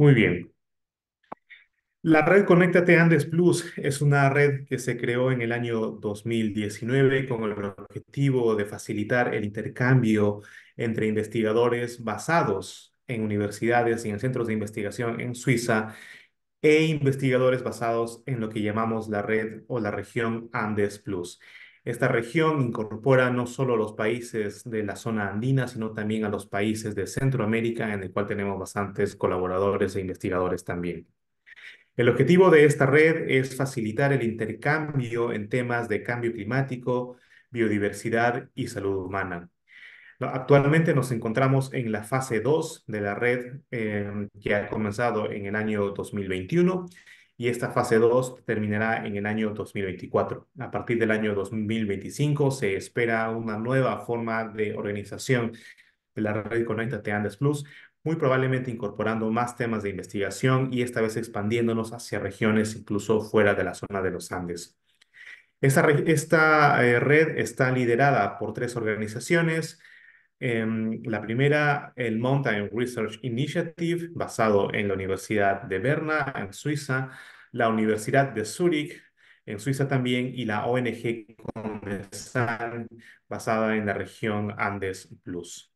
Muy bien. La red Conéctate Andes Plus es una red que se creó en el año 2019 con el objetivo de facilitar el intercambio entre investigadores basados en universidades y en centros de investigación en Suiza e investigadores basados en lo que llamamos la red o la región Andes Plus. Esta región incorpora no solo los países de la zona andina, sino también a los países de Centroamérica, en el cual tenemos bastantes colaboradores e investigadores también. El objetivo de esta red es facilitar el intercambio en temas de cambio climático, biodiversidad y salud humana. Actualmente nos encontramos en la fase 2 de la red eh, que ha comenzado en el año 2021 y esta fase 2 terminará en el año 2024. A partir del año 2025 se espera una nueva forma de organización de la red de Andes Plus, muy probablemente incorporando más temas de investigación y esta vez expandiéndonos hacia regiones incluso fuera de la zona de los Andes. Esta, eh, red está liderada por tres organizaciones, Em, la primera, el Mountain Research Initiative, basado en la Universidad de Berna, en Suiza, la Universidad de Zurich en Suiza también, y la ONG Condesan, basada en la región Andes Plus.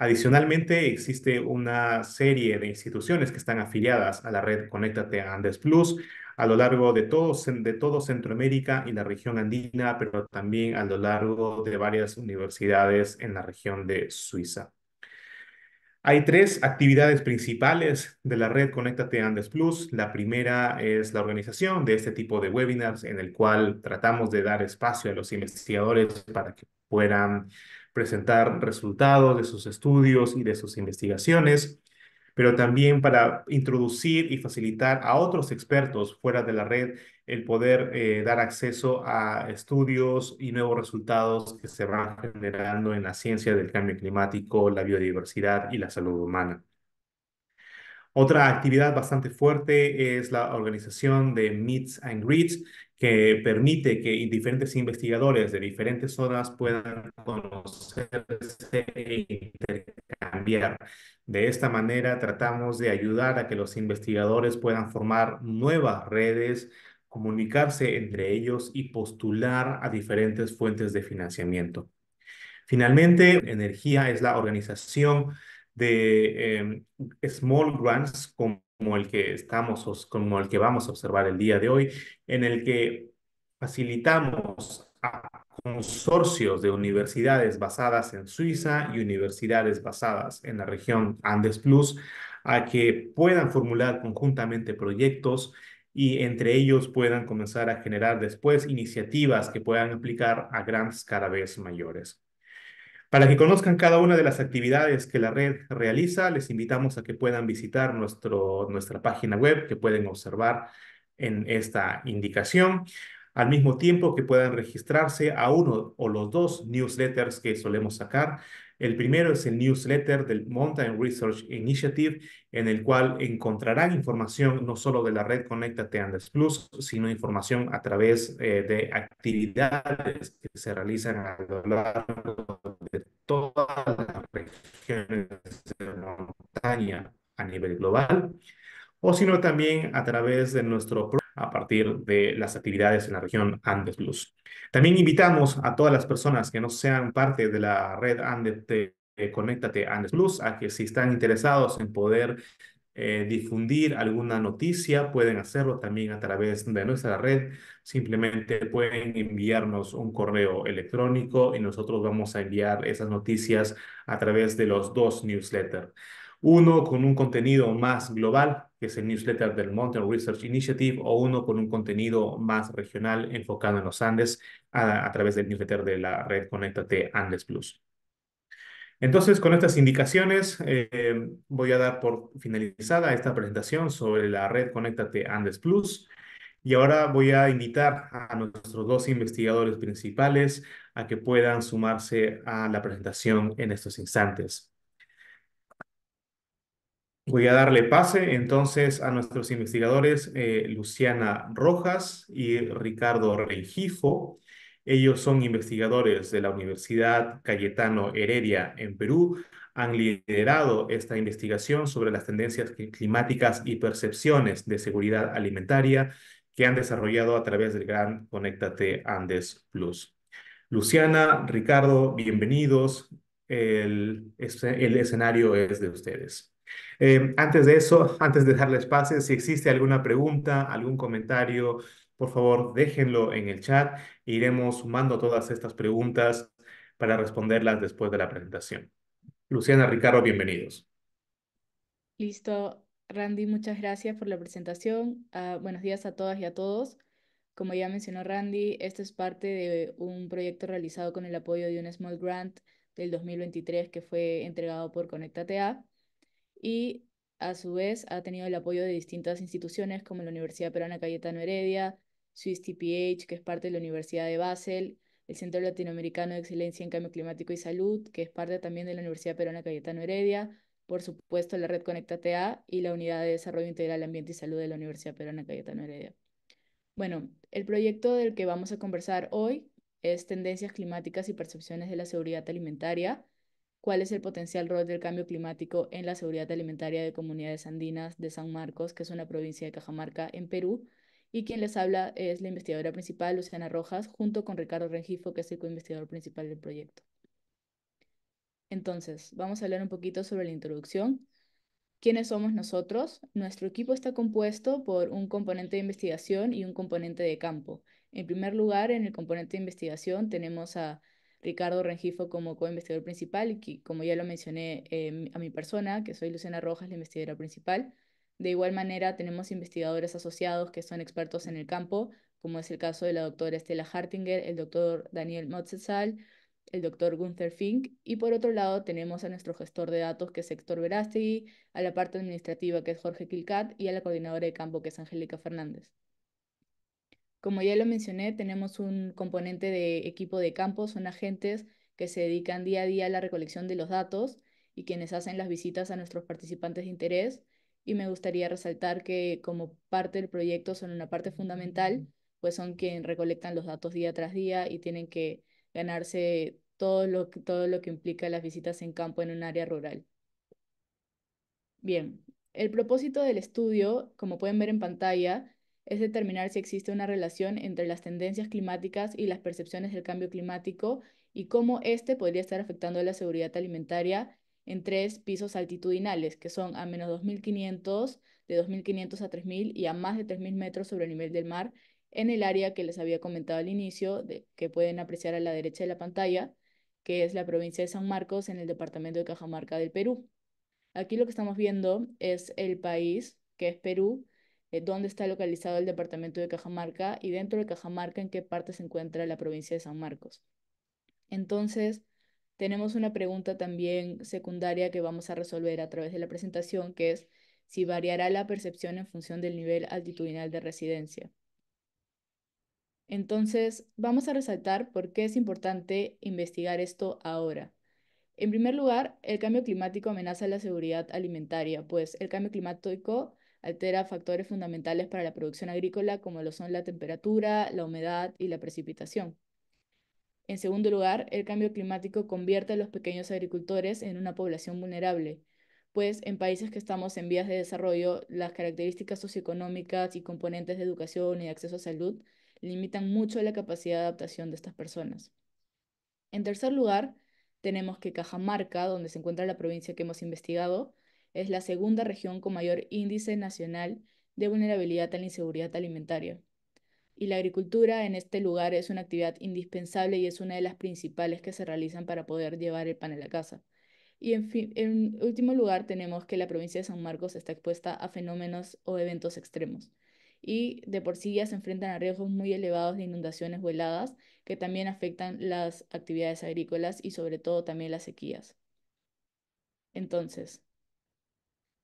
Adicionalmente, existe una serie de instituciones que están afiliadas a la red Conéctate Andes Plus a lo largo de todo, de todo Centroamérica y la región andina, pero también a lo largo de varias universidades en la región de Suiza. Hay tres actividades principales de la red Conéctate Andes Plus. La primera es la organización de este tipo de webinars en el cual tratamos de dar espacio a los investigadores para que puedan presentar resultados de sus estudios y de sus investigaciones, pero también para introducir y facilitar a otros expertos fuera de la red el poder eh, dar acceso a estudios y nuevos resultados que se van generando en la ciencia del cambio climático, la biodiversidad y la salud humana. Otra actividad bastante fuerte es la organización de Meets and Greets, que permite que diferentes investigadores de diferentes zonas puedan conocerse e intercambiar. De esta manera tratamos de ayudar a que los investigadores puedan formar nuevas redes, comunicarse entre ellos y postular a diferentes fuentes de financiamiento. Finalmente, Energía es la organización de eh, small grants con como el que estamos, como el que vamos a observar el día de hoy, en el que facilitamos a consorcios de universidades basadas en Suiza y universidades basadas en la región Andes Plus a que puedan formular conjuntamente proyectos y entre ellos puedan comenzar a generar después iniciativas que puedan aplicar a grandes cada vez mayores. Para que conozcan cada una de las actividades que la red realiza, les invitamos a que puedan visitar nuestro, nuestra página web que pueden observar en esta indicación, al mismo tiempo que puedan registrarse a uno o los dos newsletters que solemos sacar. El primero es el newsletter del Mountain Research Initiative, en el cual encontrarán información no solo de la red Conéctate Andes Plus, sino información a través eh, de actividades que se realizan a lo largo todas las regiones de la montaña a nivel global, o sino también a través de nuestro a partir de las actividades en la región Andes Plus. También invitamos a todas las personas que no sean parte de la red Andes eh, Conéctate Andes Plus a que si están interesados en poder eh, difundir alguna noticia, pueden hacerlo también a través de nuestra red simplemente pueden enviarnos un correo electrónico y nosotros vamos a enviar esas noticias a través de los dos newsletters. Uno con un contenido más global, que es el newsletter del Mountain Research Initiative, o uno con un contenido más regional enfocado en los Andes a, través del newsletter de la red Conéctate Andes Plus. Entonces, con estas indicaciones, eh, voy a dar por finalizada esta presentación sobre la red Conéctate Andes Plus. Y ahora voy a invitar a nuestros dos investigadores principales a que puedan sumarse a la presentación en estos instantes. Voy a darle pase entonces a nuestros investigadores eh, Luciana Rojas y Ricardo Reijifo. Ellos son investigadores de la Universidad Cayetano Heredia en Perú. Han liderado esta investigación sobre las tendencias climáticas y percepciones de seguridad alimentaria que han desarrollado a través del gran Conéctate Andes Plus. Luciana, Ricardo, bienvenidos. El, escenario es de ustedes. Eh, antes de eso, antes de dejarles pase, si existe alguna pregunta, algún comentario, por favor déjenlo en el chat. iremos sumando todas estas preguntas para responderlas después de la presentación. Luciana, Ricardo, bienvenidos. Listo. Randy, muchas gracias por la presentación. Ah, buenos días a todas y a todos. Como ya mencionó Randy, esto es parte de un proyecto realizado con el apoyo de un Small Grant del 2023 que fue entregado por ConectaTA y a su vez ha tenido el apoyo de distintas instituciones como la Universidad Peruana Cayetano Heredia, Swiss TPH, que es parte de la Universidad de Basel, el Centro Latinoamericano de Excelencia en Cambio Climático y Salud, que es parte también de la Universidad Peruana Cayetano Heredia, por supuesto, la red Conecta TA y la Unidad de Desarrollo Integral, Ambiente y Salud de la Universidad Peruana Cayetano Heredia. Bueno, el proyecto del que vamos a conversar hoy es Tendencias climáticas y percepciones de la seguridad alimentaria, cuál es el potencial rol del cambio climático en la seguridad alimentaria de comunidades andinas de San Marcos, que es una provincia de Cajamarca, en Perú. Y quien les habla es la investigadora principal, Luciana Rojas, junto con Ricardo Rengifo, que es el co principal del proyecto. Entonces, vamos a hablar un poquito sobre la introducción. ¿Quiénes somos nosotros? Nuestro equipo está compuesto por un componente de investigación y un componente de campo. En primer lugar, en el componente de investigación tenemos a Ricardo Rengifo como co principal y como ya lo mencioné em, a mi persona, que soy Luciana Rojas, la investigadora principal. De igual manera, tenemos investigadores asociados que son expertos en el campo, como es el caso de la doctora Estela Hartinger, el doctor Daniel Motzesal, el doctor Gunther Fink, y por otro lado tenemos a nuestro gestor de datos, que es Héctor Verástegui, a la parte administrativa, que es Jorge Kilcat, y a la coordinadora de campo, que es Angélica Fernández. Como ya lo mencioné, tenemos un componente de equipo de campo, son agentes que se dedican día a día a la recolección de los datos y quienes hacen las visitas a nuestros participantes de interés. Y me gustaría resaltar que como parte del proyecto son una parte fundamental, pues son quienes recolectan los datos día tras día y tienen que ganarse todo lo, todo lo que implica las visitas en campo en un área rural. Bien, el propósito del estudio, como pueden ver en pantalla, es determinar si existe una relación entre las tendencias climáticas y las percepciones del cambio climático y cómo este podría estar afectando la seguridad alimentaria en tres pisos altitudinales, que son a menos 2.500, de 2.500 a 3.000 y a más de 3.000 metros sobre el nivel del mar en el área que les había comentado al inicio, de, que pueden apreciar a la derecha de la pantalla, que es la provincia de San Marcos en el departamento de Cajamarca del Perú. Aquí lo que estamos viendo es el país, que es Perú, eh, dónde está localizado el departamento de Cajamarca y dentro de Cajamarca en qué parte se encuentra la provincia de San Marcos. Entonces, tenemos una pregunta también secundaria que vamos a resolver a través de la presentación, que es si variará la percepción en función del nivel altitudinal de residencia. Entonces, vamos a resaltar por qué es importante investigar esto ahora. En primer lugar, el cambio climático amenaza la seguridad alimentaria, pues el cambio climático altera factores fundamentales para la producción agrícola, como lo son la temperatura, la humedad y la precipitación. En segundo lugar, el cambio climático convierte a los pequeños agricultores en una población vulnerable, pues en países que estamos en vías de desarrollo, las características socioeconómicas y componentes de educación y de acceso a salud limitan mucho la capacidad de adaptación de estas personas. En tercer lugar, tenemos que Cajamarca, donde se encuentra la provincia que hemos investigado, es la segunda región con mayor índice nacional de vulnerabilidad a la inseguridad alimentaria. Y la agricultura en este lugar es una actividad indispensable y es una de las principales que se realizan para poder llevar el pan a la casa. Y en, en último lugar tenemos que la provincia de San Marcos está expuesta a fenómenos o eventos extremos y de por sí ya se enfrentan a riesgos muy elevados de inundaciones o que también afectan las actividades agrícolas y sobre todo también las sequías. Entonces,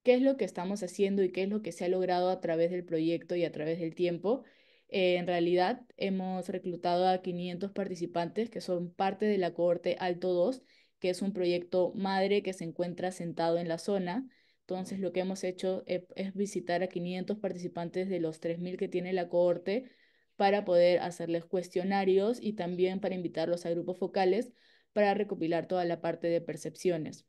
¿qué es lo que estamos haciendo y qué es lo que se ha logrado a través del proyecto y a través del tiempo? Eh, en realidad hemos reclutado a 500 participantes que son parte de la cohorte Alto 2, que es un proyecto madre que se encuentra sentado en la zona entonces, lo que hemos hecho e-, es, visitar a 500 participantes de los 3.000 que tiene la cohorte para poder hacerles cuestionarios y también para invitarlos a grupos focales para recopilar toda la parte de percepciones.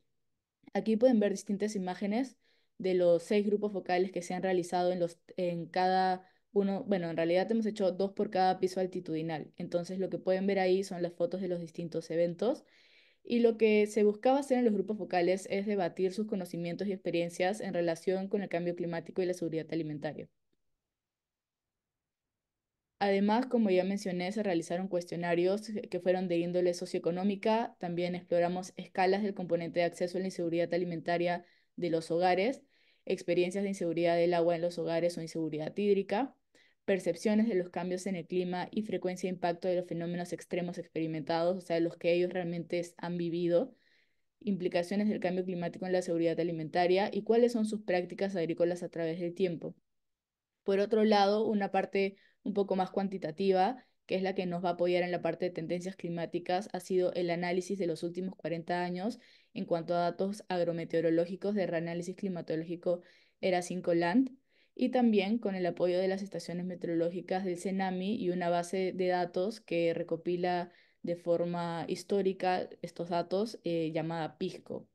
Aquí pueden ver distintas imágenes de los seis grupos focales que se han realizado en, en cada uno, bueno, en realidad hemos hecho dos por cada piso altitudinal. Entonces lo que pueden ver ahí son las fotos de los distintos eventos y lo que se buscaba hacer en los grupos focales es debatir sus conocimientos y experiencias en relación con el cambio climático y la seguridad alimentaria. Además, como ya mencioné, se realizaron cuestionarios que fueron de índole socioeconómica, también exploramos escalas del componente de acceso a la inseguridad alimentaria de los hogares, experiencias de inseguridad del agua en los hogares o inseguridad hídrica, percepciones de los cambios en el clima y frecuencia de impacto de los fenómenos extremos experimentados, o sea, los que ellos realmente han vivido, implicaciones del cambio climático en la seguridad alimentaria y cuáles son sus prácticas agrícolas a través del tiempo. Por otro lado, una parte un poco más cuantitativa, que es la que nos va a apoyar en la parte de tendencias climáticas, ha sido el análisis de los últimos 40 años en cuanto a datos agrometeorológicos de reanálisis climatológico ERA 5 LAND y también con el apoyo de las estaciones meteorológicas del CENAMI y una base de datos que recopila de forma histórica estos datos eh, llamada PISCO.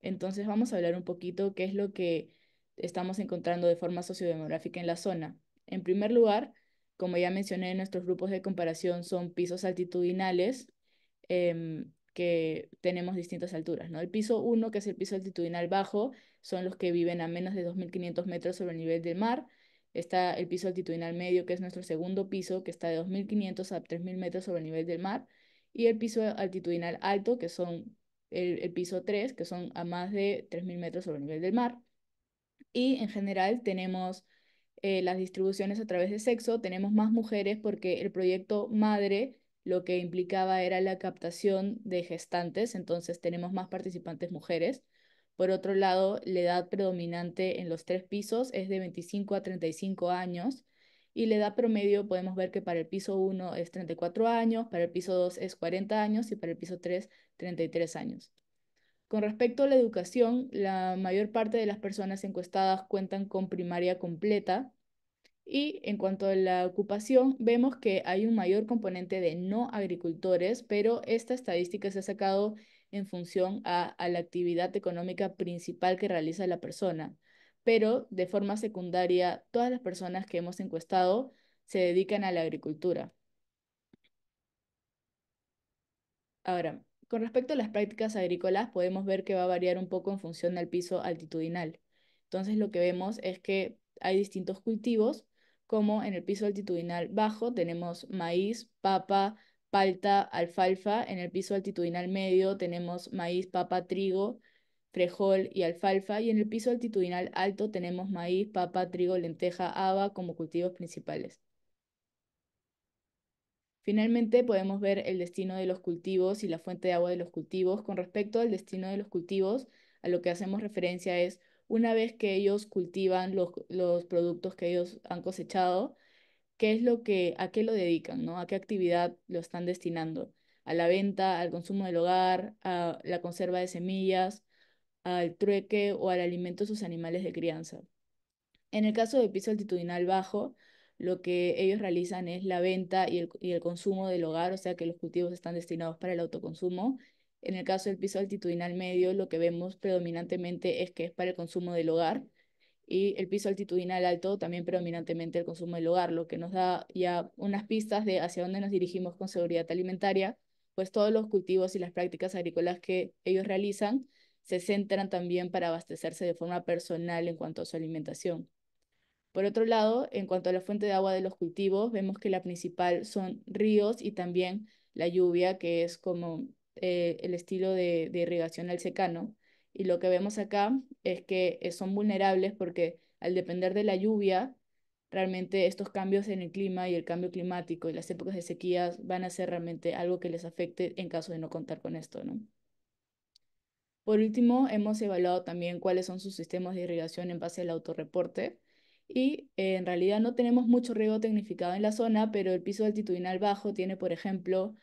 Entonces vamos a hablar un poquito qué es lo que estamos encontrando de forma sociodemográfica en la zona. En primer lugar, como ya mencioné, nuestros grupos de comparación son pisos altitudinales, em, que tenemos distintas alturas, ¿no? El piso 1, que es el piso altitudinal bajo, son los que viven a menos de 2.500 metros sobre el nivel del mar. Está el piso altitudinal medio, que es nuestro segundo piso, que está de 2.500 a 3.000 metros sobre el nivel del mar. Y el piso altitudinal alto, que son el, piso 3, que son a más de 3.000 metros sobre el nivel del mar. Y en general tenemos eh, las distribuciones a través de sexo, tenemos más mujeres porque el proyecto madre lo que implicaba era la captación de gestantes, entonces tenemos más participantes mujeres. Por otro lado, la edad predominante en los tres pisos es de 25 a 35 años y la edad promedio podemos ver que para el piso 1 es 34 años, para el piso 2 es 40 años y para el piso 3 33 años. Con respecto a la educación, la mayor parte de las personas encuestadas cuentan con primaria completa, y en cuanto a la ocupación, vemos que hay un mayor componente de no agricultores, pero esta estadística se ha sacado en función a, a la actividad económica principal que realiza la persona. Pero de forma secundaria, todas las personas que hemos encuestado se dedican a la agricultura. Ahora, con respecto a las prácticas agrícolas, podemos ver que va a variar un poco en función del piso altitudinal. Entonces, lo que vemos es que hay distintos cultivos como en el piso altitudinal bajo tenemos maíz, papa, palta, alfalfa, en el piso altitudinal medio tenemos maíz, papa, trigo, frejol y alfalfa, y en el piso altitudinal alto tenemos maíz, papa, trigo, lenteja, haba como cultivos principales. Finalmente podemos ver el destino de los cultivos y la fuente de agua de los cultivos. Con respecto al destino de los cultivos, a lo que hacemos referencia es una vez que ellos cultivan los, productos que ellos han cosechado, qué es lo que, a qué lo dedican, ¿no? A qué actividad lo están destinando, a la venta, al consumo del hogar, a la conserva de semillas, al trueque o al alimento de sus animales de crianza. En el caso de piso altitudinal bajo, lo que ellos realizan es la venta y el, y el consumo del hogar, o sea que los cultivos están destinados para el autoconsumo en el caso del piso altitudinal medio, lo que vemos predominantemente es que es para el consumo del hogar y el piso altitudinal alto también predominantemente el consumo del hogar, lo que nos da ya unas pistas de hacia dónde nos dirigimos con seguridad alimentaria, pues todos los cultivos y las prácticas agrícolas que ellos realizan se centran también para abastecerse de forma personal en cuanto a su alimentación. Por otro lado, en cuanto a la fuente de agua de los cultivos, vemos que la principal son ríos y también la lluvia, que es como eh, el estilo de, irrigación al secano. Y lo que vemos acá es que eh, son vulnerables porque al depender de la lluvia, realmente estos cambios en el clima y el cambio climático y las épocas de sequías van a ser realmente algo que les afecte en caso de no contar con esto, ¿no? Por último, hemos evaluado también cuáles son sus sistemas de irrigación en base al autorreporte. Y eh, en realidad no tenemos mucho riego tecnificado en la zona, pero el piso altitudinal bajo tiene, por ejemplo,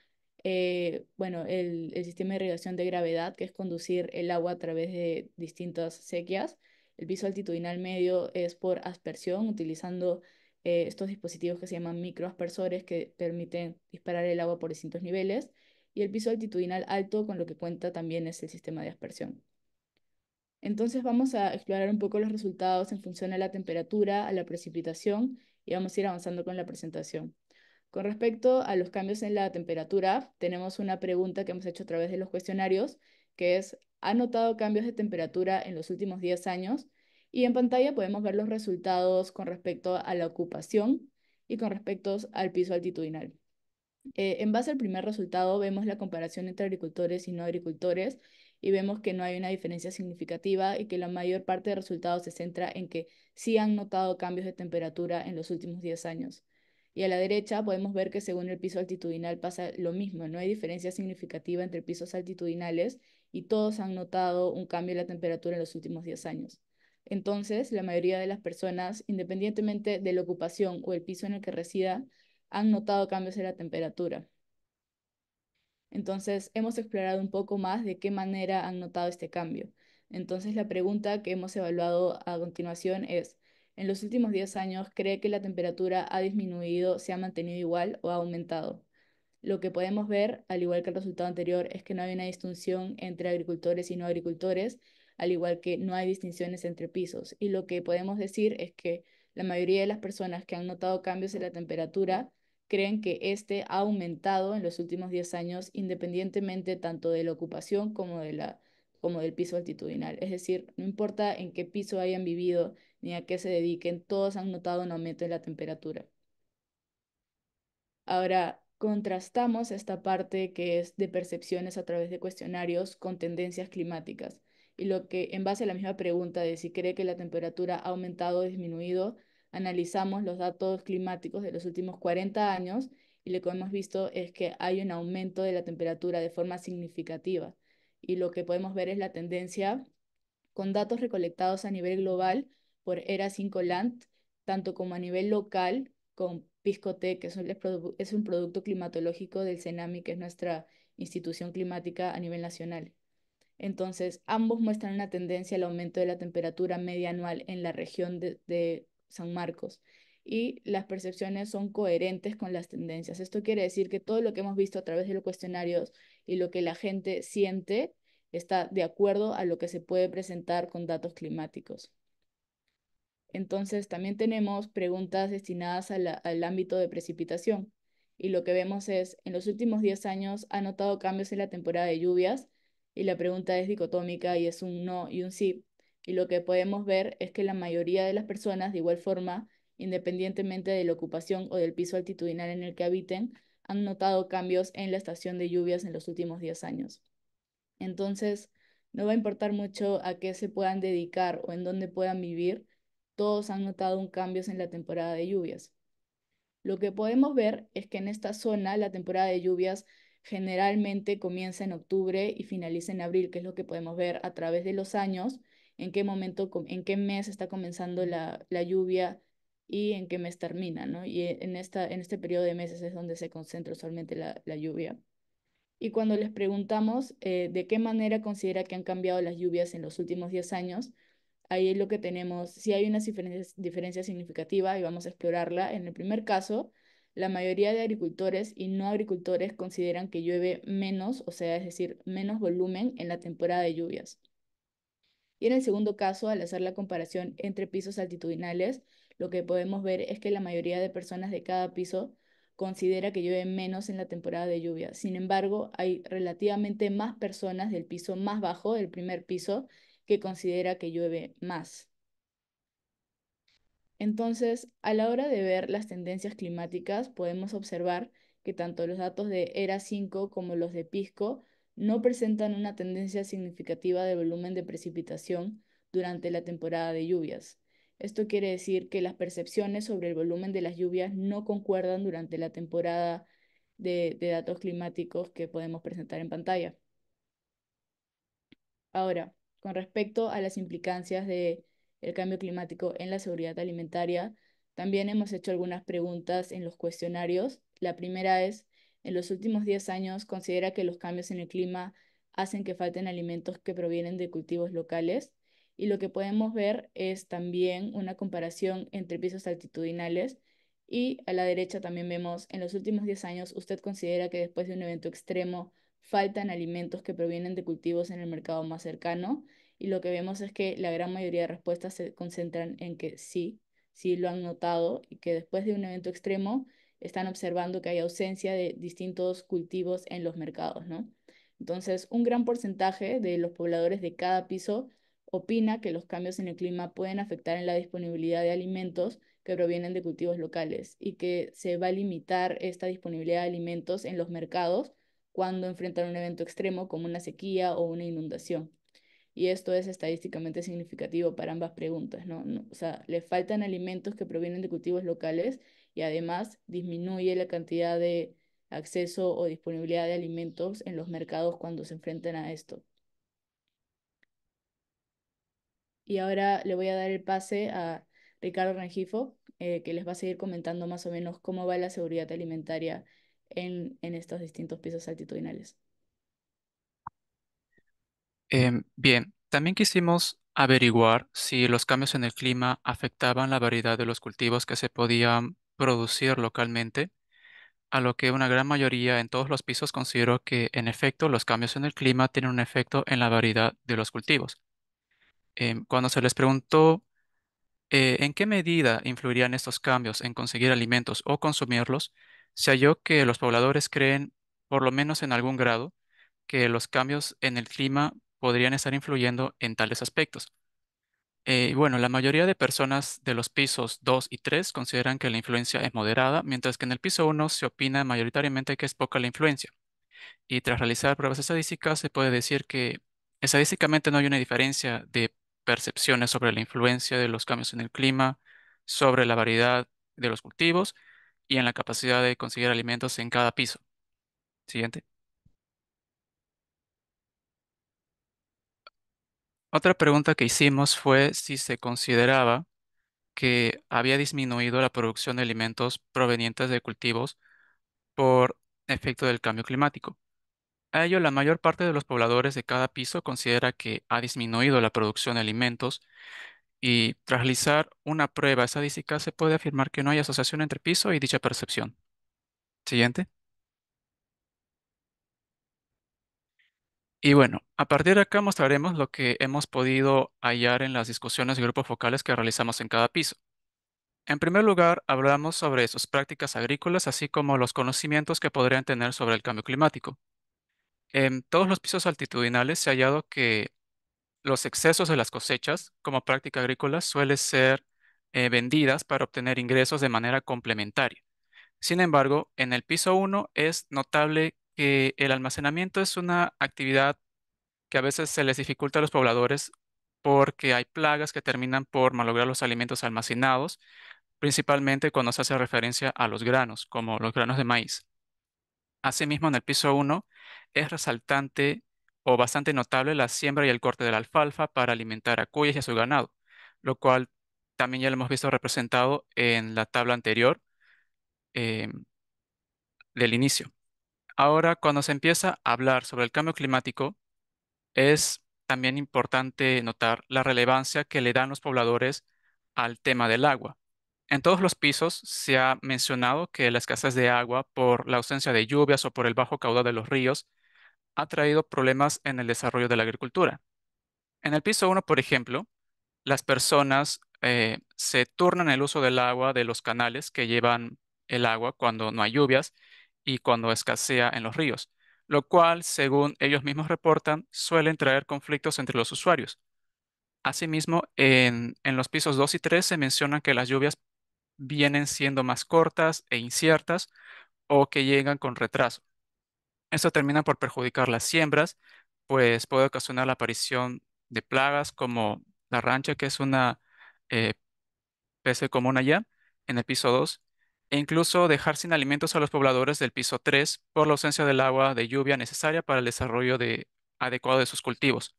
eh, bueno, el, sistema de irrigación de gravedad, que es conducir el agua a través de distintas sequías. El piso altitudinal medio es por aspersión, utilizando eh, estos dispositivos que se llaman microaspersores, que permiten disparar el agua por distintos niveles. Y el piso altitudinal alto, con lo que cuenta también es el sistema de aspersión. Entonces vamos a explorar un poco los resultados en función a la temperatura, a la precipitación y vamos a ir avanzando con la presentación. Con respecto a los cambios en la temperatura, tenemos una pregunta que hemos hecho a través de los cuestionarios, que es, ¿ha notado cambios de temperatura en los últimos 10 años? Y en pantalla podemos ver los resultados con respecto a la ocupación y con respecto al piso altitudinal. Eh, en base al primer resultado, vemos la comparación entre agricultores y no agricultores y vemos que no hay una diferencia significativa y que la mayor parte de resultados se centra en que sí han notado cambios de temperatura en los últimos 10 años. Y a la derecha podemos ver que según el piso altitudinal pasa lo mismo, no hay diferencia significativa entre pisos altitudinales y todos han notado un cambio en la temperatura en los últimos 10 años. Entonces, la mayoría de las personas, independientemente de la ocupación o el piso en el que resida, han notado cambios en la temperatura. Entonces, hemos explorado un poco más de qué manera han notado este cambio. Entonces, la pregunta que hemos evaluado a continuación es, en los últimos 10 años cree que la temperatura ha disminuido, se ha mantenido igual o ha aumentado. Lo que podemos ver, al igual que el resultado anterior, es que no hay una distinción entre agricultores y no agricultores, al igual que no hay distinciones entre pisos. Y lo que podemos decir es que la mayoría de las personas que han notado cambios en la temperatura creen que este ha aumentado en los últimos 10 años, independientemente tanto de la ocupación como de la como del piso altitudinal. Es decir, no importa en qué piso hayan vivido, ni a qué se dediquen, todos han notado un aumento en la temperatura. Ahora, contrastamos esta parte que es de percepciones a través de cuestionarios con tendencias climáticas y lo que en base a la misma pregunta de si cree que la temperatura ha aumentado o disminuido, analizamos los datos climáticos de los últimos 40 años y lo que hemos visto es que hay un aumento de la temperatura de forma significativa y lo que podemos ver es la tendencia con datos recolectados a nivel global por Era 5 Land, tanto como a nivel local con Piscote, que es un, producto climatológico del CENAMI, que es nuestra institución climática a nivel nacional. Entonces, ambos muestran una tendencia al aumento de la temperatura media anual en la región de San Marcos y las percepciones son coherentes con las tendencias. Esto quiere decir que todo lo que hemos visto a través de los cuestionarios y lo que la gente siente está de acuerdo a lo que se puede presentar con datos climáticos. Entonces también tenemos preguntas destinadas al ámbito de precipitación. Y lo que vemos es, en los últimos 10 años ha notado cambios en la temporada de lluvias y la pregunta es dicotómica y es un no y un sí. Y lo que podemos ver es que la mayoría de las personas, de igual forma, independientemente de la ocupación o del piso altitudinal en el que habiten, han notado cambios en la estación de lluvias en los últimos 10 años. Entonces, no va a importar mucho a qué se puedan dedicar o en dónde puedan vivir, todos han notado un cambio en la temporada de lluvias. Lo que podemos ver es que en esta zona la temporada de lluvias generalmente comienza en octubre y finaliza en abril, que es lo que podemos ver a través de los años, en qué momento, en qué mes está comenzando la, lluvia y en qué mes termina, ¿no? Y e-, en, este periodo de meses es donde se concentra usualmente la, lluvia. Y cuando les preguntamos eh, de qué manera considera que han cambiado las lluvias en los últimos 10 años, Ahí es lo que tenemos. Si hay una diferencia, significativa y vamos a explorarla, en el primer caso, la mayoría de agricultores y no agricultores consideran que llueve menos, o sea, es decir, menos volumen en la temporada de lluvias. Y en el segundo caso, al hacer la comparación entre pisos altitudinales, lo que podemos ver es que la mayoría de personas de cada piso considera que llueve menos en la temporada de lluvias. Sin embargo, hay relativamente más personas del piso más bajo, del primer piso, que considera que llueve más. Entonces, a la hora de ver las tendencias climáticas, podemos observar que tanto los datos de ERA 5 como los de Pisco no presentan una tendencia significativa de volumen de precipitación durante la temporada de lluvias. Esto quiere decir que las percepciones sobre el volumen de las lluvias no concuerdan durante la temporada de, de datos climáticos que podemos presentar en pantalla. Ahora, con respecto a las implicancias del cambio climático en la seguridad alimentaria, también hemos hecho algunas preguntas en los cuestionarios. La primera es, en los últimos 10 años, ¿considera que los cambios en el clima hacen que falten alimentos que provienen de cultivos locales? Y lo que podemos ver es también una comparación entre pisos altitudinales y a la derecha también vemos, en los últimos 10 años, ¿usted considera que después de un evento extremo faltan alimentos que provienen de cultivos en el mercado más cercano y lo que vemos es que la gran mayoría de respuestas se concentran en que sí, sí lo han notado y que después de un evento extremo están observando que hay ausencia de distintos cultivos en los mercados, Entonces, un gran porcentaje de los pobladores de cada piso opina que los cambios en el clima pueden afectar en la disponibilidad de alimentos que provienen de cultivos locales y que se va a limitar esta disponibilidad de alimentos en los mercados cuando enfrentan un evento extremo como una sequía o una inundación. Y esto es estadísticamente significativo para ambas preguntas, ¿no? o sea, le faltan alimentos que provienen de cultivos locales y además disminuye la cantidad de acceso o disponibilidad de alimentos en los mercados cuando se enfrentan a esto. Y ahora le voy a dar el pase a Ricardo Rangifo, eh, que les va a seguir comentando más o menos cómo va la seguridad alimentaria en, estos distintos pisos altitudinales. Em, bien, también quisimos averiguar si los cambios en el clima afectaban la variedad de los cultivos que se podían producir localmente, a lo que una gran mayoría en todos los pisos consideró que en efecto los cambios en el clima tienen un efecto en la variedad de los cultivos. Em, cuando se les preguntó eh, en qué medida influirían estos cambios en conseguir alimentos o consumirlos, se halló que los pobladores creen, por lo menos en algún grado, que los cambios en el clima podrían estar influyendo en tales aspectos. Eh, y bueno, la mayoría de personas de los pisos 2 y 3 consideran que la influencia es moderada, mientras que en el piso 1 se opina mayoritariamente que es poca la influencia. Y tras realizar pruebas estadísticas se puede decir que estadísticamente no hay una diferencia de percepciones sobre la influencia de los cambios en el clima, sobre la variedad de los cultivos y en la capacidad de conseguir alimentos en cada piso. Siguiente. Otra pregunta que hicimos fue si se consideraba que había disminuido la producción de alimentos provenientes de cultivos por efecto del cambio climático. A ello, la mayor parte de los pobladores de cada piso considera que ha disminuido la producción de alimentos y tras realizar una prueba estadística, se puede afirmar que no hay asociación entre piso y dicha percepción. Siguiente. Y bueno, a partir de acá mostraremos lo que hemos podido hallar en las discusiones y grupos focales que realizamos en cada piso. En primer lugar, hablamos sobre sus prácticas agrícolas, así como los conocimientos que podrían tener sobre el cambio climático. En todos los pisos altitudinales se ha hallado que los excesos de las cosechas como práctica agrícola suele ser eh, vendidas para obtener ingresos de manera complementaria. Sin embargo, en el piso 1 es notable que el almacenamiento es una actividad que a veces se les dificulta a los pobladores porque hay plagas que terminan por malograr los alimentos almacenados, principalmente cuando se hace referencia a los granos, como los granos de maíz. Asimismo, en el piso 1 es resaltante o bastante notable la siembra y el corte de la alfalfa para alimentar a cuyas y a su ganado, lo cual también ya lo hemos visto representado en la tabla anterior em, del inicio. Ahora, cuando se empieza a hablar sobre el cambio climático, es también importante notar la relevancia que le dan los pobladores al tema del agua. En todos los pisos se ha mencionado que la escasez de agua por la ausencia de lluvias o por el bajo caudal de los ríos ha traído problemas en el desarrollo de la agricultura. En el piso 1, por ejemplo, las personas eh, se turnan el uso del agua de los canales que llevan el agua cuando no hay lluvias y cuando escasea en los ríos, lo cual, según ellos mismos reportan, suelen traer conflictos entre los usuarios. Asimismo, en, en los pisos 2 y 3 se menciona que las lluvias vienen siendo más cortas e inciertas o que llegan con retraso esto termina por perjudicar las siembras, pues puede ocasionar la aparición de plagas como la rancha, que es una eh, común allá, en el piso 2, e incluso dejar sin alimentos a los pobladores del piso 3 por la ausencia del agua de lluvia necesaria para el desarrollo adecuado de sus cultivos.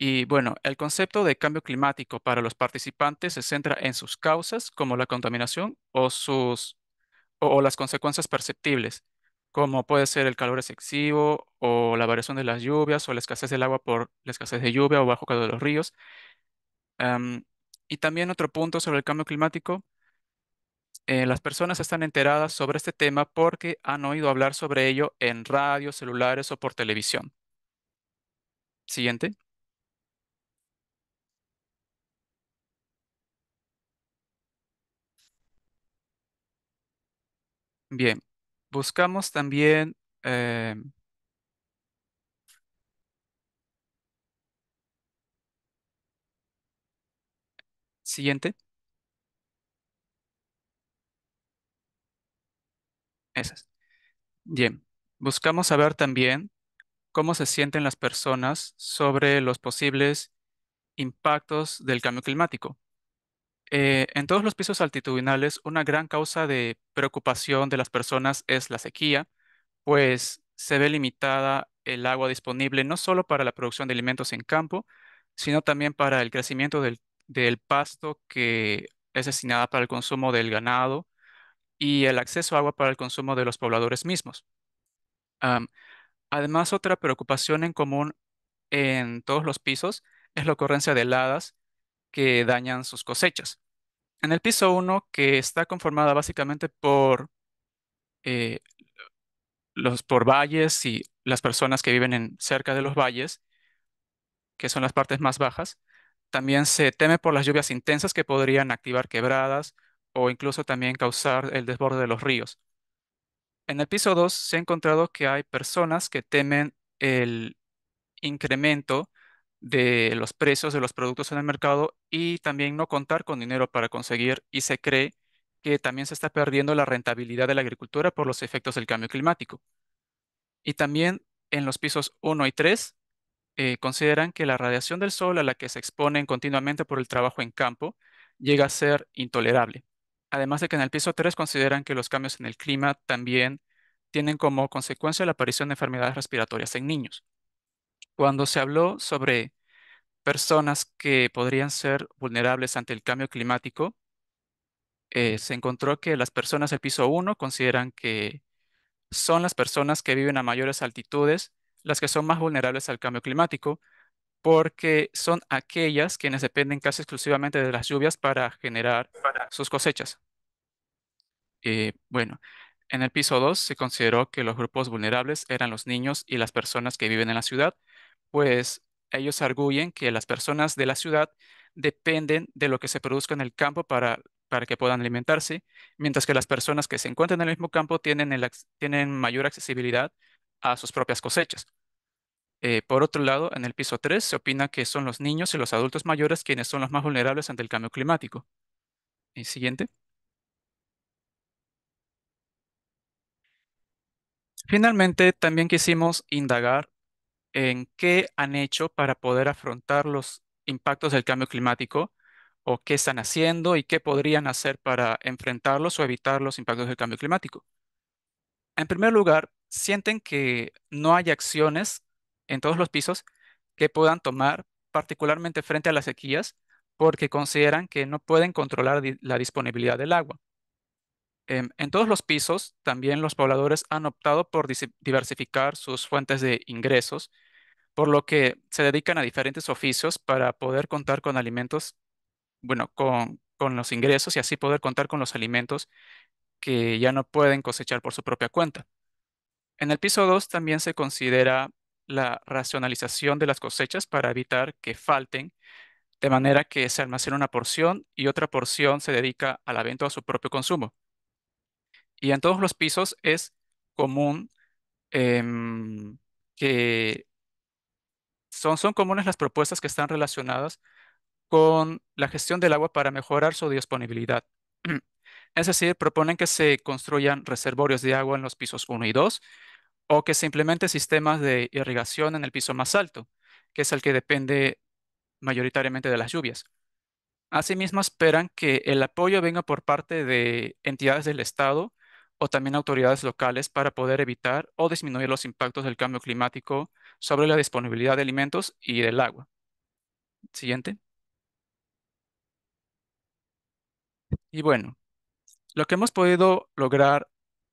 Y bueno, el concepto de cambio climático para los participantes se centra en sus causas, como la contaminación o, sus, o las consecuencias perceptibles, como puede ser el calor excesivo o la variación de las lluvias o la escasez del agua por la escasez de lluvia o bajo calor de los ríos. y también otro punto sobre el cambio climático. Eh, las personas están enteradas sobre este tema porque han oído hablar sobre ello en radio, celulares o por televisión. Siguiente. Bien, Buscamos también eh, siguiente. Esas. Bien. Buscamos saber también cómo se sienten las personas sobre los posibles impactos del cambio climático. Eh, en todos los pisos altitudinales, una gran causa de preocupación de las personas es la sequía, pues se ve limitada el agua disponible no solo para la producción de alimentos en campo, sino también para el crecimiento del, pasto que es destinada para el consumo del ganado y el acceso a agua para el consumo de los pobladores mismos. además, otra preocupación en común en todos los pisos es la ocurrencia de heladas que dañan sus cosechas. En el piso 1, que está conformada básicamente por, eh, los, por valles y las personas que viven en, cerca de los valles, que son las partes más bajas, también se teme por las lluvias intensas que podrían activar quebradas o incluso también causar el desborde de los ríos. En el piso 2 se ha encontrado que hay personas que temen el incremento de los precios de los productos en el mercado y también no contar con dinero para conseguir y se cree que también se está perdiendo la rentabilidad de la agricultura por los efectos del cambio climático. Y también en los pisos 1 y 3 eh, consideran que la radiación del sol a la que se exponen continuamente por el trabajo en campo llega a ser intolerable. Además de que en el piso 3 consideran que los cambios en el clima también tienen como consecuencia la aparición de enfermedades respiratorias en niños. Cuando se habló sobre personas que podrían ser vulnerables ante el cambio climático, eh, se encontró que las personas del piso 1 consideran que son las personas que viven a mayores altitudes las que son más vulnerables al cambio climático, porque son aquellas quienes dependen casi exclusivamente de las lluvias para generar sus cosechas. Eh, bueno, en el piso 2 se consideró que los grupos vulnerables eran los niños y las personas que viven en la ciudad, pues ellos arguyen que las personas de la ciudad dependen de lo que se produzca en el campo para, para que puedan alimentarse, mientras que las personas que se encuentran en el mismo campo tienen, tienen mayor accesibilidad a sus propias cosechas. Eh, por otro lado, en el piso 3 se opina que son los niños y los adultos mayores quienes son los más vulnerables ante el cambio climático. siguiente. Finalmente, también quisimos indagar en qué han hecho para poder afrontar los impactos del cambio climático o qué están haciendo y qué podrían hacer para enfrentarlos o evitar los impactos del cambio climático. En primer lugar, sienten que no hay acciones en todos los pisos que puedan tomar, particularmente frente a las sequías, porque consideran que no pueden controlar la disponibilidad del agua. Em, en todos los pisos, también los pobladores han optado por diversificar sus fuentes de ingresos, por lo que se dedican a diferentes oficios para poder contar con alimentos, bueno, con, con los ingresos y así poder contar con los alimentos que ya no pueden cosechar por su propia cuenta. En el piso 2 también se considera la racionalización de las cosechas para evitar que falten, de manera que se almacena una porción y otra porción se dedica a la venta o a su propio consumo. Y en todos los pisos es común em, que son, son comunes las propuestas que están relacionadas con la gestión del agua para mejorar su disponibilidad. Es decir, proponen que se construyan reservorios de agua en los pisos 1 y 2 o que se implemente sistemas de irrigación en el piso más alto, que es el que depende mayoritariamente de las lluvias. Asimismo, esperan que el apoyo venga por parte de entidades del Estado o también autoridades locales para poder evitar o disminuir los impactos del cambio climático sobre la disponibilidad de alimentos y del agua. Siguiente. Y bueno, lo que hemos podido lograr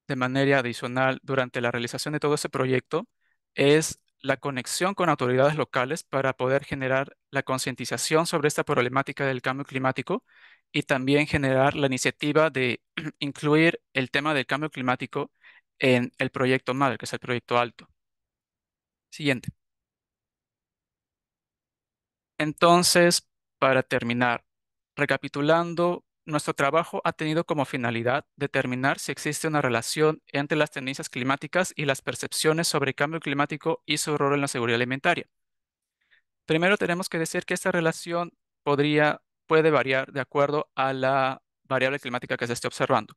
de manera adicional durante la realización de todo ese proyecto es la conexión con autoridades locales para poder generar la concientización sobre esta problemática del cambio climático y también generar la iniciativa de incluir el tema del cambio climático en el proyecto mal que es el proyecto alto. Siguiente. Entonces, para terminar, recapitulando, nuestro trabajo ha tenido como finalidad determinar si existe una relación entre las tendencias climáticas y las percepciones sobre cambio climático y su rol en la seguridad alimentaria. Primero tenemos que decir que esta relación podría puede variar de acuerdo a la variable climática que se esté observando.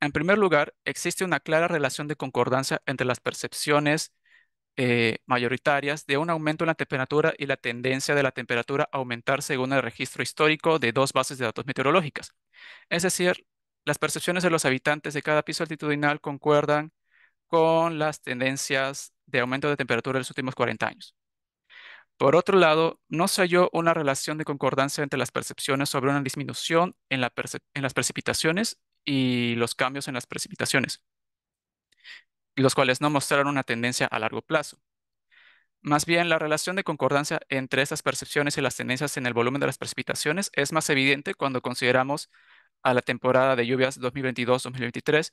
En primer lugar, existe una clara relación de concordancia entre las percepciones eh, mayoritarias de un aumento en la temperatura y la tendencia de la temperatura a aumentar según el registro histórico de dos bases de datos meteorológicas. Es decir, las percepciones de los habitantes de cada piso altitudinal concuerdan con las tendencias de aumento de temperatura en los últimos 40 años. Por otro lado, no se halló una relación de concordancia entre las percepciones sobre una disminución en, las precipitaciones y los cambios en las precipitaciones, los cuales no mostraron una tendencia a largo plazo. Más bien, la relación de concordancia entre estas percepciones y las tendencias en el volumen de las precipitaciones es más evidente cuando consideramos a la temporada de lluvias 2022-2023,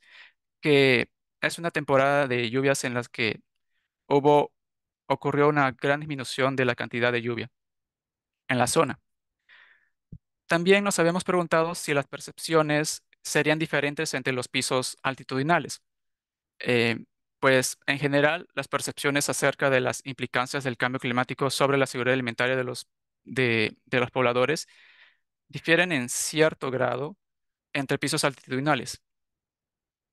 que es una temporada de lluvias en las que hubo ocurrió una gran disminución de la cantidad de lluvia en la zona. También nos habíamos preguntado si las percepciones serían diferentes entre los pisos altitudinales. Eh, pues en general, las percepciones acerca de las implicancias del cambio climático sobre la seguridad alimentaria de los, de, los pobladores difieren en cierto grado entre pisos altitudinales.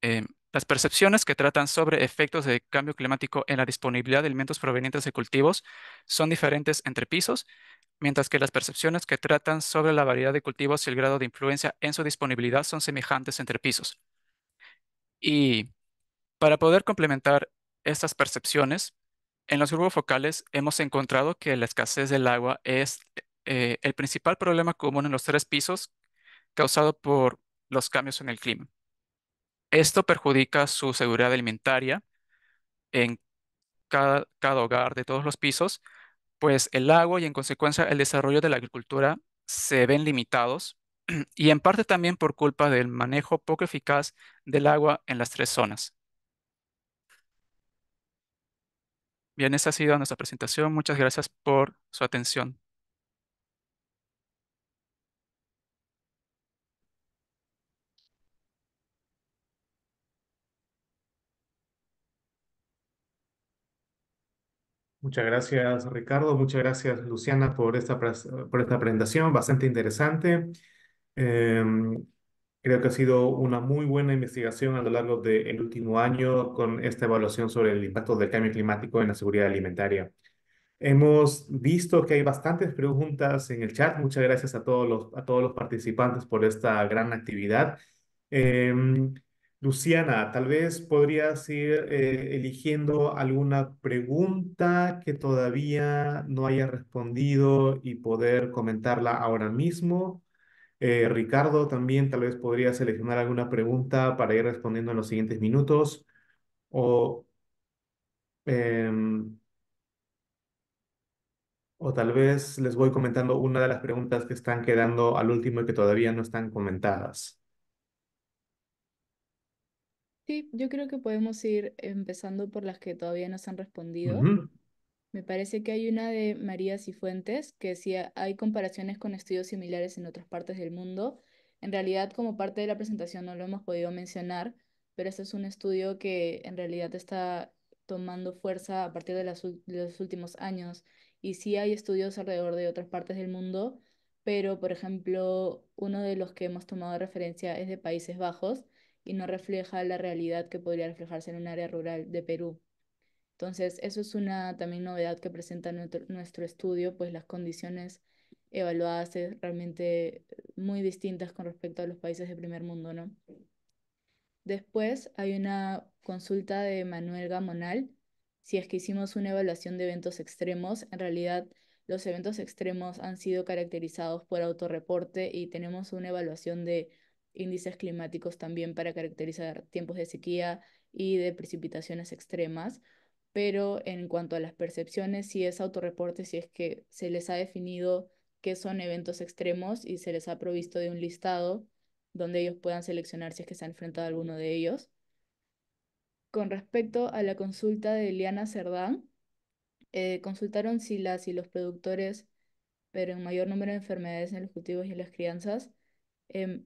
Eh, las percepciones que tratan sobre efectos de cambio climático en la disponibilidad de alimentos provenientes de cultivos son diferentes entre pisos, mientras que las percepciones que tratan sobre la variedad de cultivos y el grado de influencia en su disponibilidad son semejantes entre pisos. Y para poder complementar estas percepciones, en los grupos focales hemos encontrado que la escasez del agua es eh, el principal problema común en los tres pisos causado por los cambios en el clima. Esto perjudica su seguridad alimentaria en cada, hogar de todos los pisos, pues el agua y en consecuencia el desarrollo de la agricultura se ven limitados y en parte también por culpa del manejo poco eficaz del agua en las tres zonas. Bien, esa ha sido nuestra presentación. Muchas gracias por su atención. Muchas gracias, Ricardo. Muchas gracias, Luciana, por esta, por esta presentación bastante interesante. Em, creo que ha sido una muy buena investigación a lo largo del último año con esta evaluación sobre el impacto del cambio climático en la seguridad alimentaria. Hemos visto que hay bastantes preguntas en el chat. Muchas gracias a todos los, a todos los participantes por esta gran actividad. Em, Luciana, tal vez podrías ir eh, eligiendo alguna pregunta que todavía no haya respondido y poder comentarla ahora mismo. Eh, Ricardo, también tal vez podría seleccionar alguna pregunta para ir respondiendo en los siguientes minutos. O, em, o tal vez les voy comentando una de las preguntas que están quedando al último y que todavía no están comentadas yo creo que podemos ir empezando por las que todavía nos han respondido. Me parece que hay una de María Cifuentes que decía, hay comparaciones con estudios similares en otras partes del mundo. En realidad, como parte de la presentación no lo hemos podido mencionar, pero este es un estudio que en realidad está tomando fuerza a partir de, los últimos años. Y sí hay estudios alrededor de otras partes del mundo, pero por ejemplo, uno de los que hemos tomado referencia es de Países Bajos y no refleja la realidad que podría reflejarse en un área rural de Perú. Entonces, eso es una también novedad que presenta nuestro, estudio, pues las condiciones evaluadas es realmente muy distintas con respecto a los países de primer mundo, ¿no? Después hay una consulta de Manuel Gamonal, si es que hicimos una evaluación de eventos extremos, en realidad los eventos extremos han sido caracterizados por autorreporte y tenemos una evaluación de índices climáticos también para caracterizar tiempos de sequía y de precipitaciones extremas, pero en cuanto a las percepciones, si es autorreporte, si es que se les ha definido qué son eventos extremos y se les ha provisto de un listado donde ellos puedan seleccionar si es que se ha enfrentado a alguno de ellos. Con respecto a la consulta de Eliana Cerdán, eh, consultaron si las y los productores, pero en mayor número de enfermedades en los cultivos y en las crianzas, Em,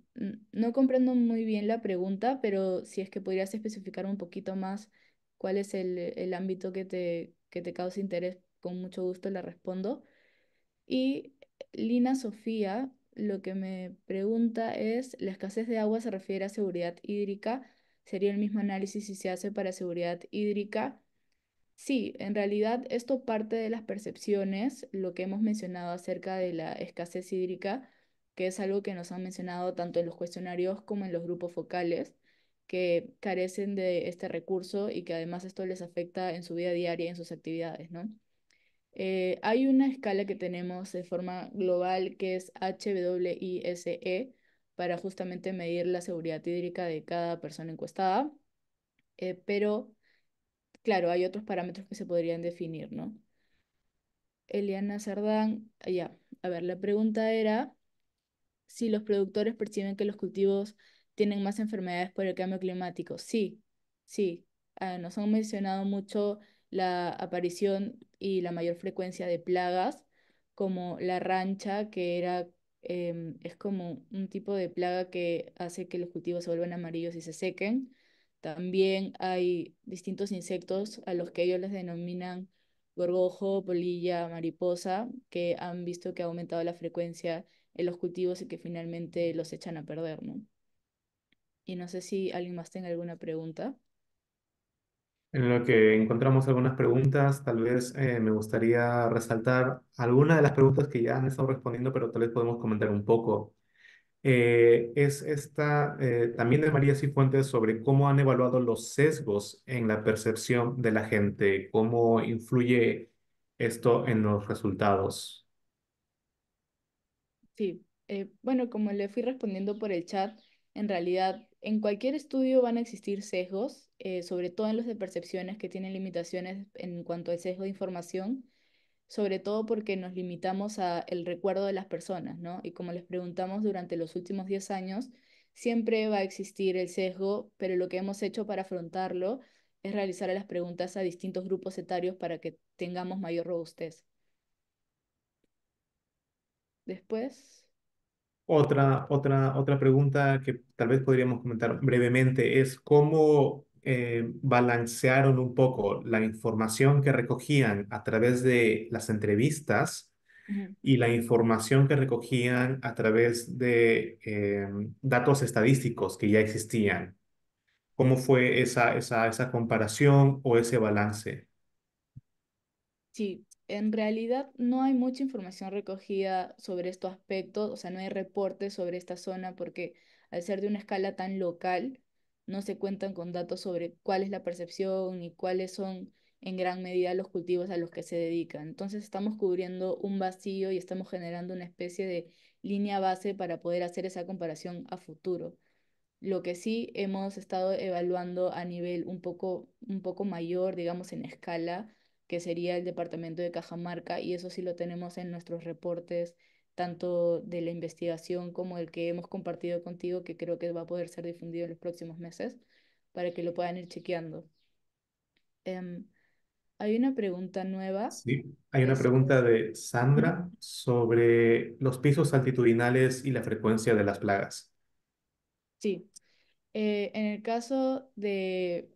no comprendo muy bien la pregunta, pero si es que podrías especificar un poquito más cuál es el, ámbito que te, que te causa interés, con mucho gusto la respondo. Y Lina Sofía lo que me pregunta es, ¿la escasez de agua se refiere a seguridad hídrica? ¿Sería el mismo análisis si se hace para seguridad hídrica? Sí, en realidad esto parte de las percepciones, lo que hemos mencionado acerca de la escasez hídrica, que es algo que nos han mencionado tanto en los cuestionarios como en los grupos focales, que carecen de este recurso y que además esto les afecta en su vida diaria y en sus actividades, ¿no? Eh, hay una escala que tenemos de forma global que es HWISE para justamente medir la seguridad hídrica de cada persona encuestada, eh, pero claro, hay otros parámetros que se podrían definir, ¿no? Eliana Sardán, ah, ya, a ver, la pregunta era si los productores perciben que los cultivos tienen más enfermedades por el cambio climático. Sí, sí. Ah, nos han mencionado mucho la aparición y la mayor frecuencia de plagas, como la rancha, que era, em, es como un tipo de plaga que hace que los cultivos se vuelvan amarillos y se sequen. También hay distintos insectos a los que ellos les denominan gorgojo, polilla, mariposa, que han visto que ha aumentado la frecuencia en eh, los cultivos y que finalmente los echan a perder, ¿no? Y no sé si alguien más tenga alguna pregunta. En lo que encontramos algunas preguntas, tal vez eh, me gustaría resaltar alguna de las preguntas que ya han estado respondiendo, pero tal vez podemos comentar un poco. Eh, es esta también de María Cifuentes sobre cómo han evaluado los sesgos en la percepción de la gente, cómo influye esto en los resultados. Sí, eh, bueno, como le fui respondiendo por el chat, en realidad en cualquier estudio van a existir sesgos, eh, sobre todo en los de percepciones que tienen limitaciones en cuanto al sesgo de información, sobre todo porque nos limitamos al recuerdo de las personas, ¿no? Y como les preguntamos durante los últimos 10 años, siempre va a existir el sesgo, pero lo que hemos hecho para afrontarlo es realizar las preguntas a distintos grupos etarios para que tengamos mayor robustez. Después, Otra, otra, otra pregunta que tal vez podríamos comentar brevemente es cómo eh, balancearon un poco la información que recogían a través de las entrevistas y la información que recogían a través de eh, datos estadísticos que ya existían. ¿Cómo fue esa, esa, esa comparación o ese balance? sí, en realidad no hay mucha información recogida sobre estos aspectos, o sea, no hay reportes sobre esta zona porque al ser de una escala tan local, no se cuentan con datos sobre cuál es la percepción y cuáles son en gran medida los cultivos a los que se dedican. Entonces estamos cubriendo un vacío y estamos generando una especie de línea base para poder hacer esa comparación a futuro. Lo que sí hemos estado evaluando a nivel un poco, un poco mayor, digamos, en escala, que sería el departamento de Cajamarca, y eso sí lo tenemos en nuestros reportes, tanto de la investigación como el que hemos compartido contigo, que creo que va a poder ser difundido en los próximos meses, para que lo puedan ir chequeando. Em, hay una pregunta nueva. Sí, hay una pregunta de Sandra sobre los pisos altitudinales y la frecuencia de las plagas. Sí, eh, en el caso de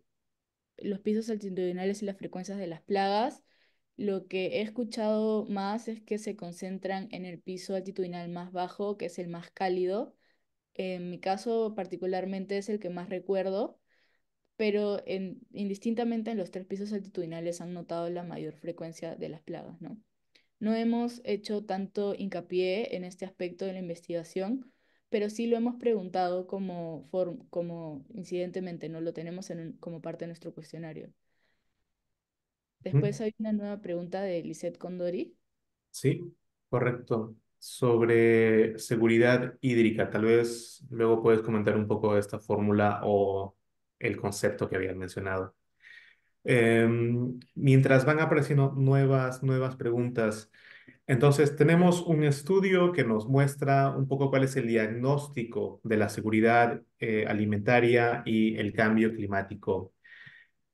los pisos altitudinales y las frecuencias de las plagas. Lo que he escuchado más es que se concentran en el piso altitudinal más bajo, que es el más cálido. En mi caso particularmente es el que más recuerdo, pero indistintamente en los tres pisos altitudinales han notado la mayor frecuencia de las plagas, ¿no? No hemos hecho tanto hincapié en este aspecto de la investigación pero sí lo hemos preguntado como, como incidentemente, no lo tenemos en como parte de nuestro cuestionario. Después hay una nueva pregunta de Lisette Condori. Sí, correcto. Sobre seguridad hídrica, tal vez luego puedes comentar un poco esta fórmula o el concepto que habían mencionado. Em, mientras van apareciendo nuevas, nuevas preguntas, entonces, tenemos un estudio que nos muestra un poco cuál es el diagnóstico de la seguridad eh, alimentaria y el cambio climático.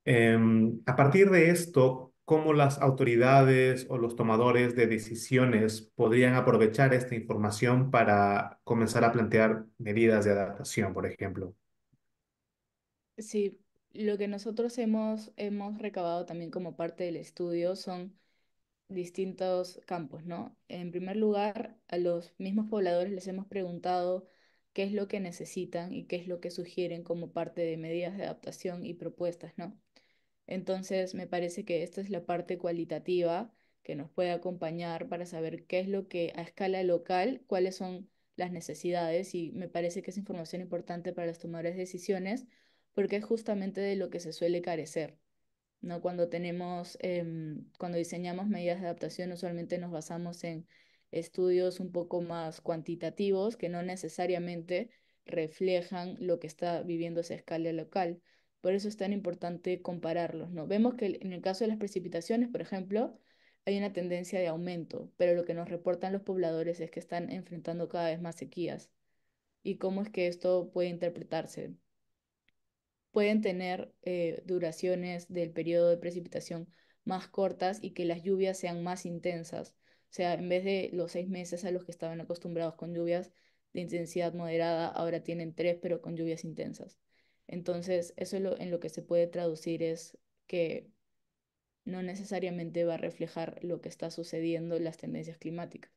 Em, a partir de esto, ¿cómo las autoridades o los tomadores de decisiones podrían aprovechar esta información para comenzar a plantear medidas de adaptación, por ejemplo? Sí, lo que nosotros hemos, hemos recabado también como parte del estudio son distintos campos, ¿no? En primer lugar, a los mismos pobladores les hemos preguntado qué es lo que necesitan y qué es lo que sugieren como parte de medidas de adaptación y propuestas, ¿no? Entonces, me parece que esta es la parte cualitativa que nos puede acompañar para saber qué es lo que a escala local, cuáles son las necesidades y me parece que es información importante para las tomadores de decisiones porque es justamente de lo que se suele carecer. ¿no? Cuando tenemos, em, cuando diseñamos medidas de adaptación, usualmente nos basamos en estudios un poco más cuantitativos que no necesariamente reflejan lo que está viviendo esa escala local. Por eso es tan importante compararlos, ¿no? Vemos que en el caso de las precipitaciones, por ejemplo, hay una tendencia de aumento, pero lo que nos reportan los pobladores es que están enfrentando cada vez más sequías. ¿Y cómo es que esto puede interpretarse? pueden tener eh, duraciones del periodo de precipitación más cortas y que las lluvias sean más intensas. O sea, en vez de los seis meses a los que estaban acostumbrados con lluvias de intensidad moderada, ahora tienen tres, pero con lluvias intensas. Entonces, eso en lo que se puede traducir es que no necesariamente va a reflejar lo que está sucediendo en las tendencias climáticas.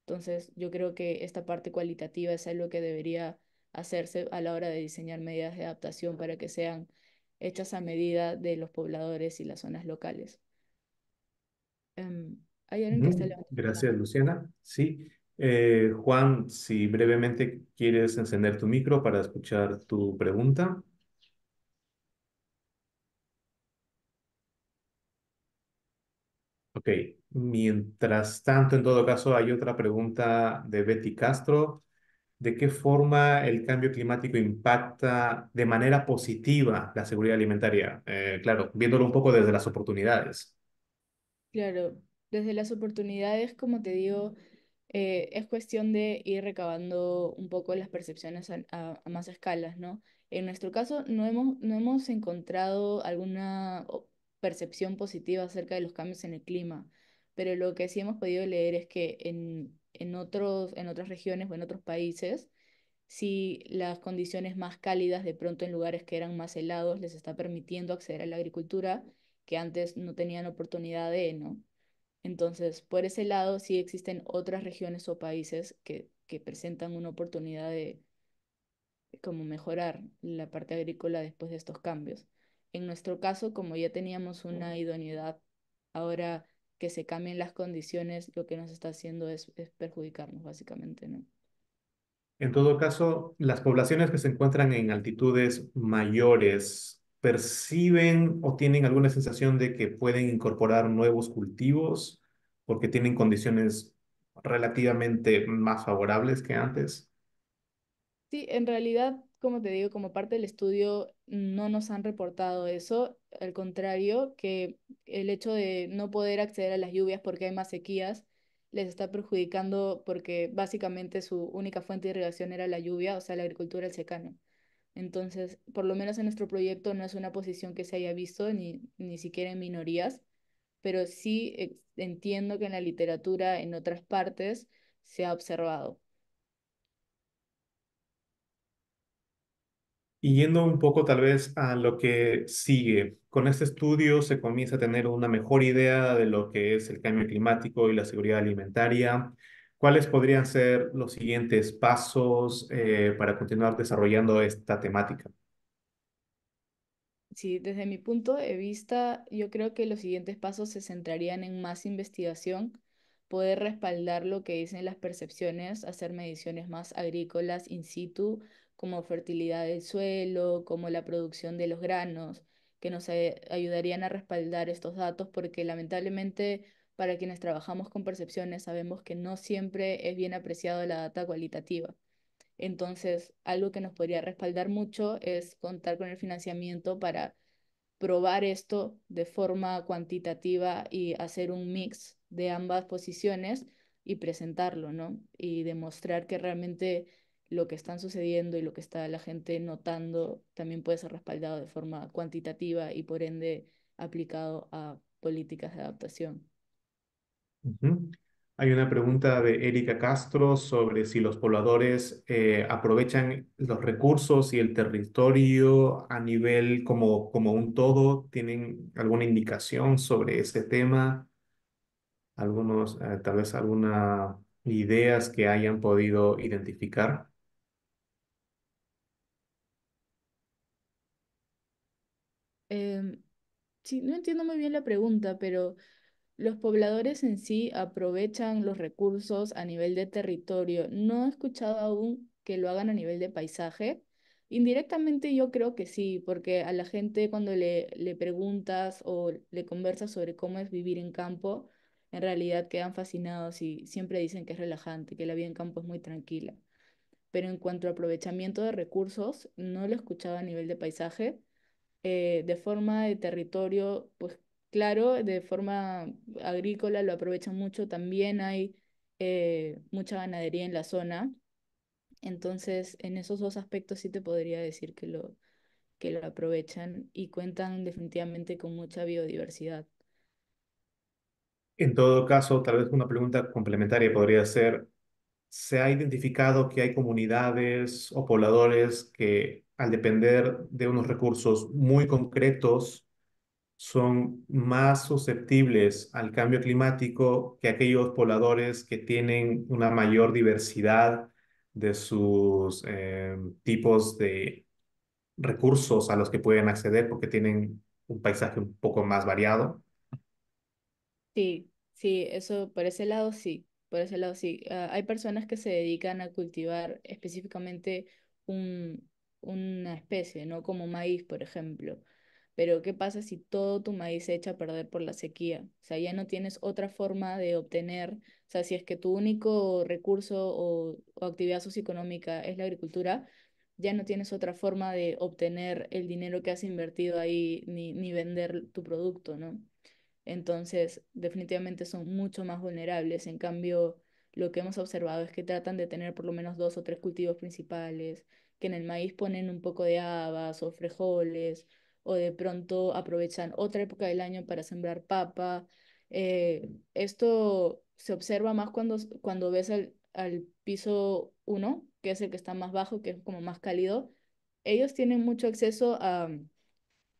Entonces, yo creo que esta parte cualitativa es algo que debería hacerse a la hora de diseñar medidas de adaptación para que sean hechas a medida de los pobladores y las zonas locales. Em, que Gracias, Luciana. Sí. Eh, Juan, si brevemente quieres encender tu micro para escuchar tu pregunta. Ok, mientras tanto, en todo caso, hay otra pregunta de Betty Castro de qué forma el cambio climático impacta de manera positiva la seguridad alimentaria. Eh, claro, viéndolo un poco desde las oportunidades. Claro, desde las oportunidades, como te digo, eh, es cuestión de ir recabando un poco las percepciones a, más escalas, ¿no? En nuestro caso, no hemos, no hemos encontrado alguna percepción positiva acerca de los cambios en el clima, pero lo que sí hemos podido leer es que en en, otros, en otras regiones o en otros países, si las condiciones más cálidas de pronto en lugares que eran más helados les está permitiendo acceder a la agricultura que antes no tenían oportunidad de, ¿no? Entonces, por ese lado, sí existen otras regiones o países que, que presentan una oportunidad de como mejorar la parte agrícola después de estos cambios. En nuestro caso, como ya teníamos una idoneidad, ahora que se cambien las condiciones, lo que nos está haciendo es, perjudicarnos básicamente, ¿no? En todo caso, las poblaciones que se encuentran en altitudes mayores perciben o tienen alguna sensación de que pueden incorporar nuevos cultivos porque tienen condiciones relativamente más favorables que antes. Sí, en realidad como te digo, como parte del estudio no nos han reportado eso, al contrario, que el hecho de no poder acceder a las lluvias porque hay más sequías les está perjudicando porque básicamente su única fuente de irrigación era la lluvia, o sea, la agricultura, el secano. Entonces, por lo menos en nuestro proyecto no es una posición que se haya visto, ni, ni siquiera en minorías, pero sí eh, entiendo que en la literatura, en otras partes, se ha observado. Y yendo un poco tal vez a lo que sigue, con este estudio se comienza a tener una mejor idea de lo que es el cambio climático y la seguridad alimentaria. ¿Cuáles podrían ser los siguientes pasos eh, para continuar desarrollando esta temática? Sí, desde mi punto de vista, yo creo que los siguientes pasos se centrarían en más investigación, poder respaldar lo que dicen las percepciones, hacer mediciones más agrícolas in situ como fertilidad del suelo, como la producción de los granos, que nos ayudarían a respaldar estos datos porque lamentablemente para quienes trabajamos con percepciones sabemos que no siempre es bien apreciada la data cualitativa. Entonces, algo que nos podría respaldar mucho es contar con el financiamiento para probar esto de forma cuantitativa y hacer un mix de ambas posiciones y presentarlo, ¿no? Y demostrar que realmente lo que están sucediendo y lo que está la gente notando también puede ser respaldado de forma cuantitativa y por ende aplicado a políticas de adaptación. Hay una pregunta de Erika Castro sobre si los pobladores eh, aprovechan los recursos y el territorio a nivel como, como un todo. ¿Tienen alguna indicación sobre ese tema? Algunos, eh, tal vez algunas ideas que hayan podido identificar. Em, no entiendo muy bien la pregunta, pero los pobladores en sí aprovechan los recursos a nivel de territorio. No he escuchado aún que lo hagan a nivel de paisaje. Indirectamente yo creo que sí, porque a la gente cuando le, le preguntas o le conversas sobre cómo es vivir en campo, en realidad quedan fascinados y siempre dicen que es relajante, que la vida en campo es muy tranquila. Pero en cuanto a aprovechamiento de recursos, no lo he escuchado a nivel de paisaje eh, de forma de territorio, pues claro, de forma agrícola lo aprovechan mucho, también hay eh, mucha ganadería en la zona, entonces en esos dos aspectos sí te podría decir que lo, que lo aprovechan y cuentan definitivamente con mucha biodiversidad. En todo caso, tal vez una pregunta complementaria podría ser, ¿se ha identificado que hay comunidades o pobladores que al depender de unos recursos muy concretos, son más susceptibles al cambio climático que aquellos pobladores que tienen una mayor diversidad de sus eh, tipos de recursos a los que pueden acceder porque tienen un paisaje un poco más variado. Sí, sí, eso por ese lado sí, por ese lado sí. Ah, hay personas que se dedican a cultivar específicamente un, una especie, ¿no? Como maíz, por ejemplo. Pero ¿qué pasa si todo tu maíz se echa a perder por la sequía? O sea, ya no tienes otra forma de obtener, o sea, si es que tu único recurso o, actividad socioeconómica es la agricultura, ya no tienes otra forma de obtener el dinero que has invertido ahí ni, ni vender tu producto, ¿no? Entonces, definitivamente son mucho más vulnerables. En cambio, lo que hemos observado es que tratan de tener por lo menos dos o tres cultivos principales, que en el maíz ponen un poco de habas o frijoles, o de pronto aprovechan otra época del año para sembrar papa. Eh, esto se observa más cuando, cuando ves al, piso 1, que es el que está más bajo, que es como más cálido. Ellos tienen mucho acceso a,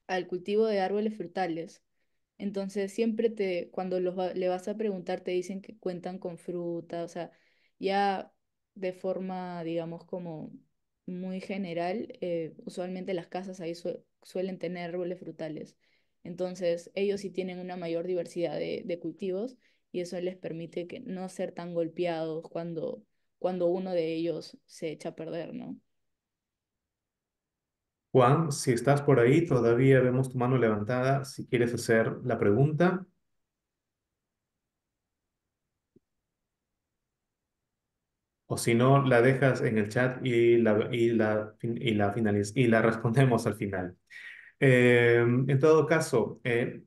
al cultivo de árboles frutales. Entonces siempre te, cuando le vas a preguntar te dicen que cuentan con fruta, o sea, ya de forma, digamos, como muy general, eh, usualmente las casas ahí suelen tener árboles frutales. Entonces, ellos sí tienen una mayor diversidad de, de, cultivos y eso les permite que no ser tan golpeados cuando, cuando uno de ellos se echa a perder, ¿no? Juan, si estás por ahí, todavía vemos tu mano levantada. Si quieres hacer la pregunta, O si no, la dejas en el chat y la, y la, y la, y la respondemos al final. Em, en todo caso, eh,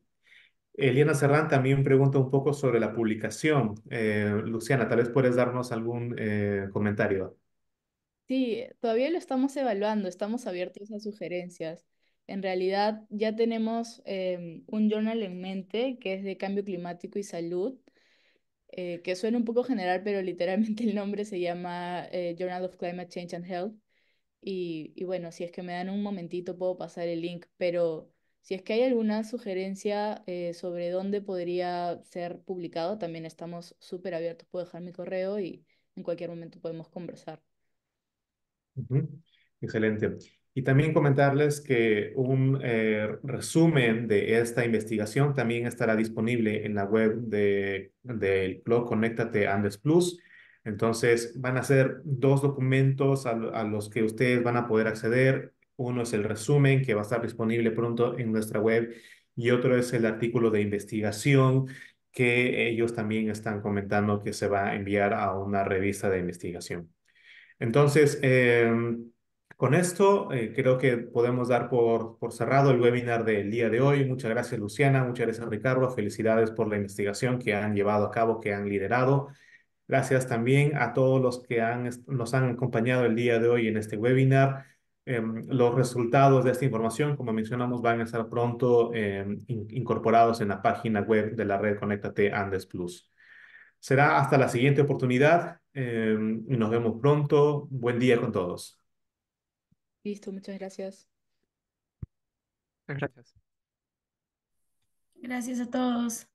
Eliana Serrán también pregunta un poco sobre la publicación. Eh, Luciana, tal vez puedes darnos algún eh, comentario. Sí, todavía lo estamos evaluando, estamos abiertos a sugerencias. En realidad ya tenemos em, un journal en mente que es de cambio climático y salud eh, que suena un poco general, pero literalmente el nombre se llama eh, Journal of Climate Change and Health. Y, bueno, si es que me dan un momentito puedo pasar el link, pero si es que hay alguna sugerencia eh, sobre dónde podría ser publicado, también estamos súper abiertos. Puedo dejar mi correo y en cualquier momento podemos conversar. Excelente. Y también comentarles que un eh, resumen de esta investigación también estará disponible en la web del blog Conéctate Andes Plus. Entonces van a ser dos documentos a, a, los que ustedes van a poder acceder. Uno es el resumen que va a estar disponible pronto en nuestra web y otro es el artículo de investigación que ellos también están comentando que se va a enviar a una revista de investigación. Entonces, em, con esto eh, creo que podemos dar por, cerrado el webinar del día de hoy. Muchas gracias Luciana, muchas gracias Ricardo, felicidades por la investigación que han llevado a cabo, que han liderado. Gracias también a todos los que nos han acompañado el día de hoy en este webinar. Em, los resultados de esta información, como mencionamos, van a estar pronto em, incorporados en la página web de la red Conéctate Andes Plus. Será hasta la siguiente oportunidad. Eh, nos vemos pronto. Buen día con todos. Listo, muchas gracias. gracias. Gracias a todos.